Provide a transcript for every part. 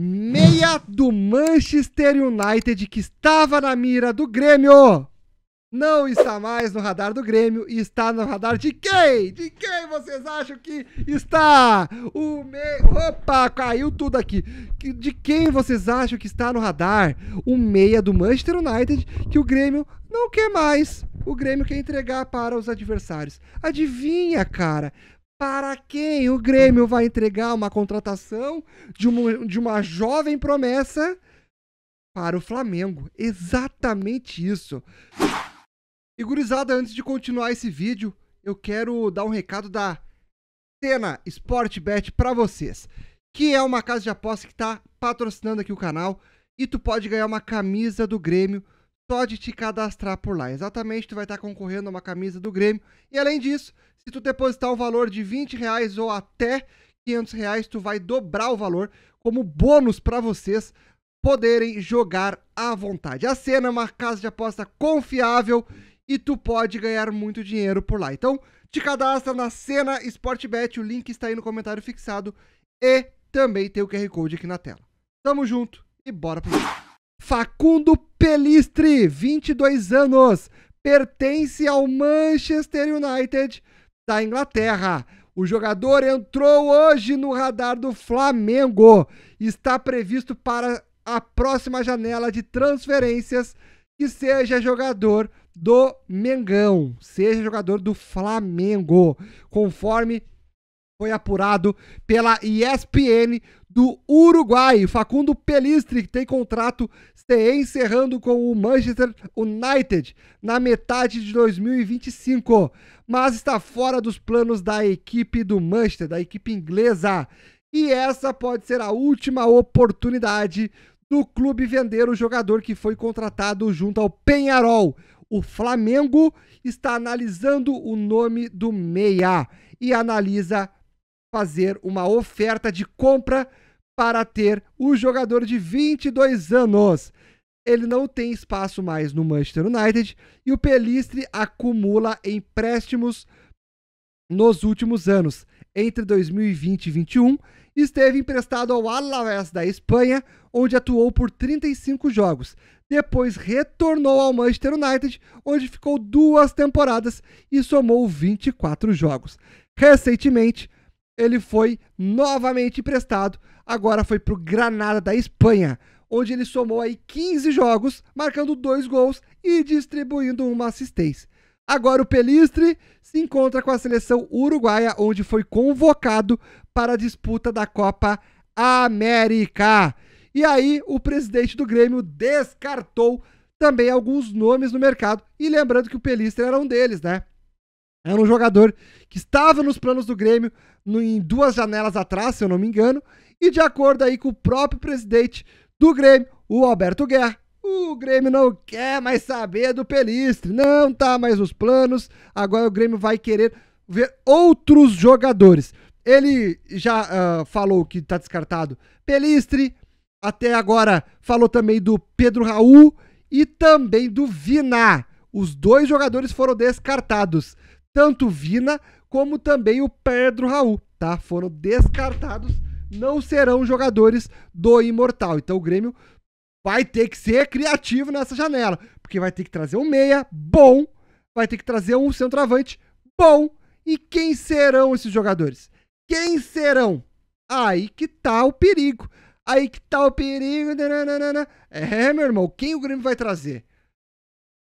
meia do Manchester United que estava na mira do Grêmio. Não está mais no radar do Grêmio e está no radar de quem? De quem vocês acham que está? O meia. Opa, caiu tudo aqui. De quem vocês acham que está no radar? O meia do Manchester United que o Grêmio não quer mais. O Grêmio quer entregar para os adversários. Adivinha, cara? Para quem o Grêmio vai entregar uma contratação de uma, de uma jovem promessa para o Flamengo? Exatamente isso. E gurizada, antes de continuar esse vídeo, eu quero dar um recado da Cena Sportbet para vocês, que é uma casa de aposta que está patrocinando aqui o canal e tu pode ganhar uma camisa do Grêmio só de te cadastrar por lá. Exatamente, tu vai estar tá concorrendo a uma camisa do Grêmio. E além disso, se tu depositar o valor de 20 reais ou até 500 reais, tu vai dobrar o valor como bônus para vocês poderem jogar à vontade. A cena é uma casa de aposta confiável e tu pode ganhar muito dinheiro por lá. Então, te cadastra na Cena Sportbet, o link está aí no comentário fixado e também tem o QR Code aqui na tela. Tamo junto e bora pro vídeo. Facundo Pelistre, 22 anos, pertence ao Manchester United, da Inglaterra. O jogador entrou hoje no radar do Flamengo. Está previsto para a próxima janela de transferências que seja jogador do Mengão, seja jogador do Flamengo, conforme foi apurado pela ESPN do Uruguai. Facundo Pelistri tem contrato se encerrando com o Manchester United na metade de 2025, mas está fora dos planos da equipe do Manchester, da equipe inglesa. E essa pode ser a última oportunidade do clube vender o jogador que foi contratado junto ao Penharol. O Flamengo está analisando o nome do meia e analisa fazer uma oferta de compra para ter o jogador de 22 anos. Ele não tem espaço mais no Manchester United e o Pelistre acumula empréstimos nos últimos anos. Entre 2020 e 2021, esteve emprestado ao Alavés da Espanha, onde atuou por 35 jogos. Depois retornou ao Manchester United, onde ficou duas temporadas e somou 24 jogos. Recentemente, ele foi novamente emprestado, agora foi para o Granada da Espanha, onde ele somou aí 15 jogos, marcando dois gols e distribuindo uma assistência. Agora o Pelistre se encontra com a seleção uruguaia, onde foi convocado para a disputa da Copa América. E aí o presidente do Grêmio descartou também alguns nomes no mercado, e lembrando que o Pelistre era um deles, né? Era um jogador que estava nos planos do Grêmio no, em duas janelas atrás, se eu não me engano, e de acordo aí com o próprio presidente do Grêmio, o Alberto Guerra, o Grêmio não quer mais saber do Pelistre, não tá mais nos planos, agora o Grêmio vai querer ver outros jogadores. Ele já uh, falou que tá descartado Pelistre, até agora falou também do Pedro Raul e também do Viná. Os dois jogadores foram descartados tanto o Vina como também o Pedro Raul, tá? Foram descartados, não serão jogadores do Imortal. Então o Grêmio vai ter que ser criativo nessa janela, porque vai ter que trazer um meia bom, vai ter que trazer um centroavante bom. E quem serão esses jogadores? Quem serão? Aí que tá o perigo. Aí que tá o perigo. É, meu irmão, quem o Grêmio vai trazer?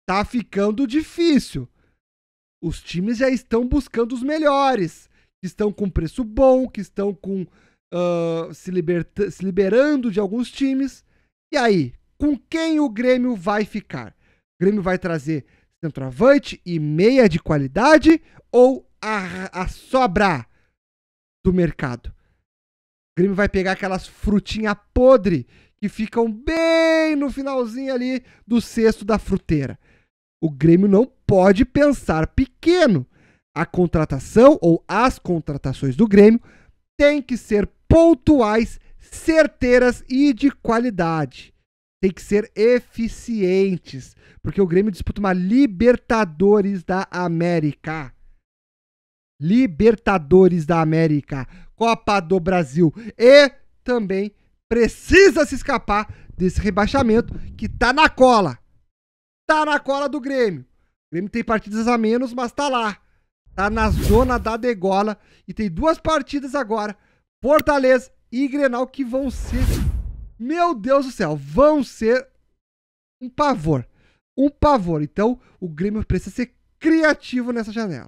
Tá ficando difícil. Os times já estão buscando os melhores, que estão com preço bom, que estão com uh, se, liberta se liberando de alguns times. E aí, com quem o Grêmio vai ficar? O Grêmio vai trazer centroavante e meia de qualidade ou a, a sobra do mercado? O Grêmio vai pegar aquelas frutinhas podre que ficam bem no finalzinho ali do cesto da fruteira. O Grêmio não pode pensar pequeno. A contratação ou as contratações do Grêmio tem que ser pontuais, certeiras e de qualidade. Tem que ser eficientes, porque o Grêmio disputa uma Libertadores da América. Libertadores da América, Copa do Brasil e também precisa se escapar desse rebaixamento que tá na cola. Tá na cola do Grêmio. O Grêmio tem partidas a menos, mas tá lá. Tá na zona da degola. E tem duas partidas agora. Fortaleza e Grenal que vão ser. Meu Deus do céu, vão ser um pavor. Um pavor. Então, o Grêmio precisa ser criativo nessa janela.